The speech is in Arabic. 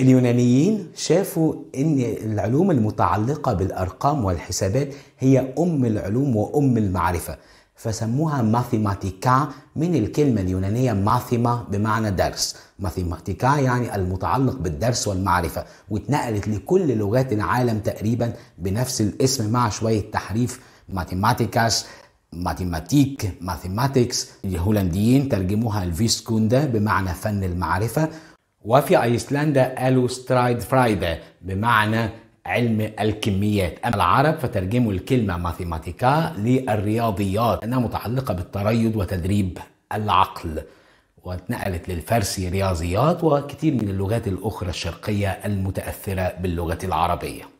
اليونانيين شافوا ان العلوم المتعلقه بالارقام والحسابات هي ام العلوم وام المعرفه فسموها ماثيماتيكا من الكلمه اليونانيه ماثيما بمعنى درس ماثيماتيكا يعني المتعلق بالدرس والمعرفه واتنقلت لكل لغات العالم تقريبا بنفس الاسم مع شويه تحريف ماثيماتيكاس ماتيماتيك ماثيماتيكس الهولنديين ترجموها الفيسكوندا بمعنى فن المعرفة وفي أيسلندا قالوا سترايد فرايدا بمعنى علم الكميات أما العرب فترجموا الكلمة ماثيماتيكا للرياضيات أنها متعلقة بالتريض وتدريب العقل واتنقلت للفارسي رياضيات وكثير من اللغات الأخرى الشرقية المتأثرة باللغة العربية